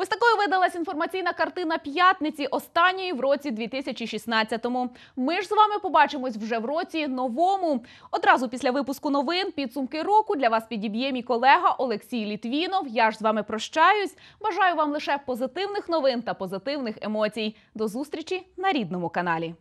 Ось такою видалась інформаційна картина п'ятниці останньої в році 2016-му. Ми ж з вами побачимось вже в році новому. Одразу після випуску новин підсумки року для вас підіб'є мій колега Олексій Літвінов. Я ж з вами прощаюсь. Бажаю вам лише позитивних новин та позитивних емоцій. До зустрічі на рідному каналі.